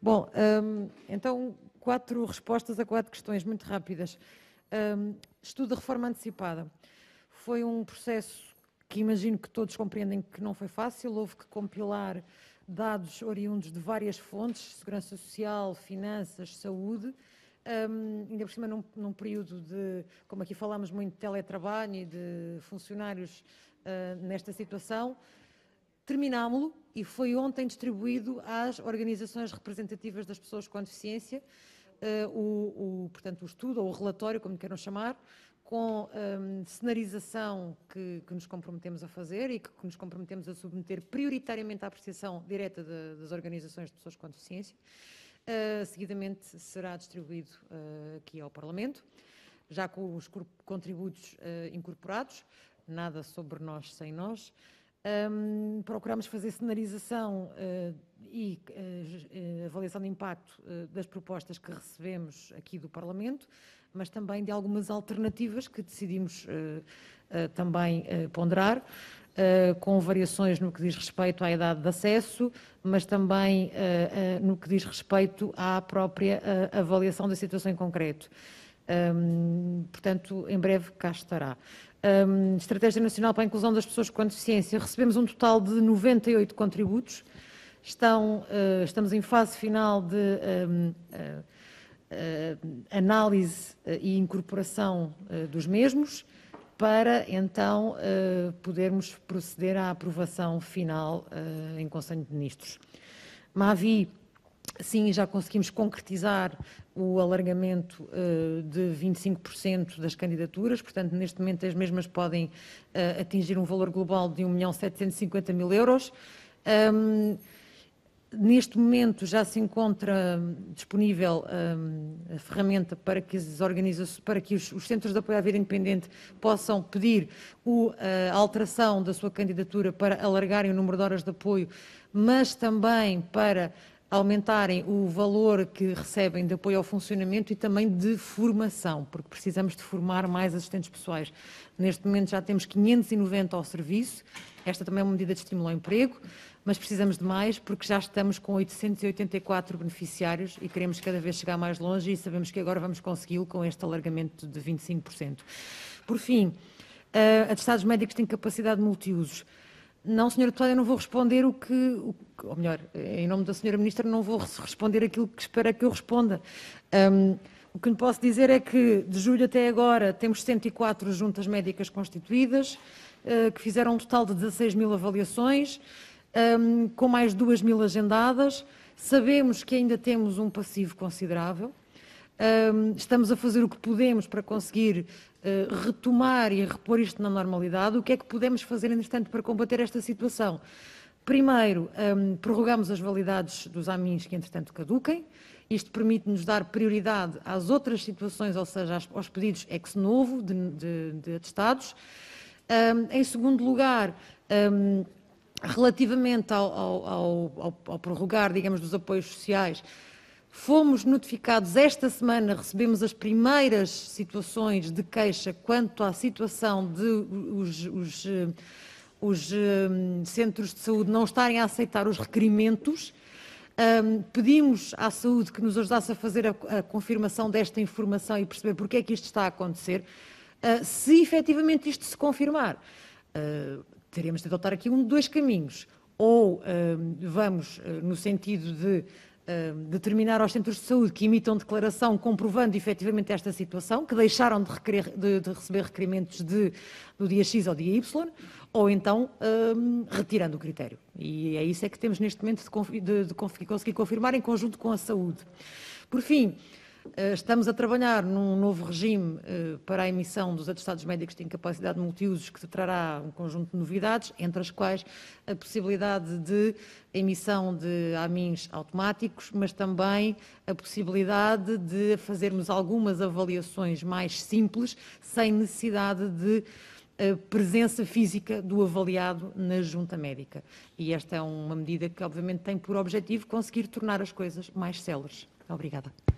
Bom, hum, então quatro respostas a quatro questões muito rápidas. Hum, estudo da reforma antecipada. Foi um processo que imagino que todos compreendem que não foi fácil, houve que compilar dados oriundos de várias fontes, segurança social, finanças, saúde, um, ainda por cima num, num, período de, como aqui falámos muito, de teletrabalho e de funcionários uh, nesta situação, terminámo-lo e foi ontem distribuído às organizações representativas das pessoas com deficiência, uh, o, o, portanto, o estudo ou o relatório, como queiram chamar, com um, ehm, cenarização que, que, nos comprometemos a fazer e que, que, nos comprometemos a submeter prioritariamente à apreciação direta de, das organizações de pessoas com deficiência. Uh, seguidamente será distribuído uh, aqui ao Parlamento, já com os contributos uh, incorporados, nada sobre nós sem nós. Um, procuramos fazer cenarização uh, ah, e uh, avaliação de impacto uh, das propostas que recebemos aqui do Parlamento, mas também de algumas alternativas que decidimos também ponderar, com variações no que diz respeito à idade de acesso, mas também no que diz respeito à própria avaliação da situação em concreto. Um, portanto, em breve cá estará. Um, Estratégia Nacional para a Inclusão das Pessoas com Deficiência. Recebemos um total de 98 contributos. Estão, uh, estamos em fase final de um, uh, eh, uh, eh, análise e incorporação dos mesmos para então podermos proceder à aprovação final em Conselho de Ministros. Mavi Sim, já conseguimos concretizar o alargamento eh, de 25% das candidaturas, portanto, neste momento as mesmas podem eh, atingir um valor global de 1 milhão 750 mil euros. neste momento já se encontra disponível a ferramenta para que, as organizações, para que os, centros de apoio à vida independente possam pedir eh, a alteração da sua candidatura para alargarem o número de horas de apoio, mas também para aumentarem o valor que recebem de apoio ao funcionamento e também de formação, porque precisamos de formar mais assistentes pessoais. Neste momento já temos 590 ao serviço, esta também é uma medida de estímulo ao emprego, mas precisamos de mais porque já estamos com 884 beneficiários e queremos cada vez chegar mais longe e sabemos que agora vamos consegui-lo com este alargamento de 25%. Por fim, uh, atestados médicos têm capacidade de multiusos. Não, Sr. deputada, eu não vou responder o que, o, ou melhor, em nome da Sra. Ministra, não vou responder aquilo que espera que eu responda. Um, o que lhe posso dizer é que, de julho até agora, temos 104 juntas médicas constituídas, uh, que fizeram um total de 16 mil avaliações, um, com mais 2 mil agendadas. Sabemos que ainda temos um passivo considerável, estamos a fazer o que podemos para conseguir eh, retomar e repor isto na normalidade. O que é que podemos fazer, entretanto, para combater esta situação? Primeiro, prorrogamos as validades dos AMINs que, entretanto, caduquem. Isto permite-nos dar prioridade às outras situações, ou seja, aos pedidos ex novo de, de, de atestados. em segundo lugar, relativamente ao, ao, ao, ao prorrogar, digamos, dos apoios sociais, Fomos notificados esta semana, recebemos as primeiras situações de queixa quanto à situação de os, os, eh, os eh, centros de saúde não estarem a aceitar os requerimentos. Um, pedimos à saúde que nos ajudasse a fazer a, a, confirmação desta informação e perceber porque é que isto está a acontecer. Uh, se efetivamente isto se confirmar, uh, teremos de adotar aqui um de dois caminhos. Ou uh, vamos ah, no sentido de determinar aos centros de saúde que imitam declaração comprovando efetivamente esta situação, que deixaram de, requerer, de, de receber requerimentos de, do dia X ao dia Y, ou então um, retirando o critério. E é isso é que temos neste momento de, conseguir confirmar em conjunto com a saúde. Por fim, eh, estamos a trabalhar num novo regime eh, para a emissão dos atestados médicos de incapacidade multiusos, que trará um conjunto de novidades, entre as quais a possibilidade de emissão de AMINs automáticos, mas também a possibilidade de fazermos algumas avaliações mais simples, sem necessidade de eh, presença física do avaliado na junta médica. E esta é uma medida que, obviamente, tem por objetivo conseguir tornar as coisas mais céleres. Obrigada.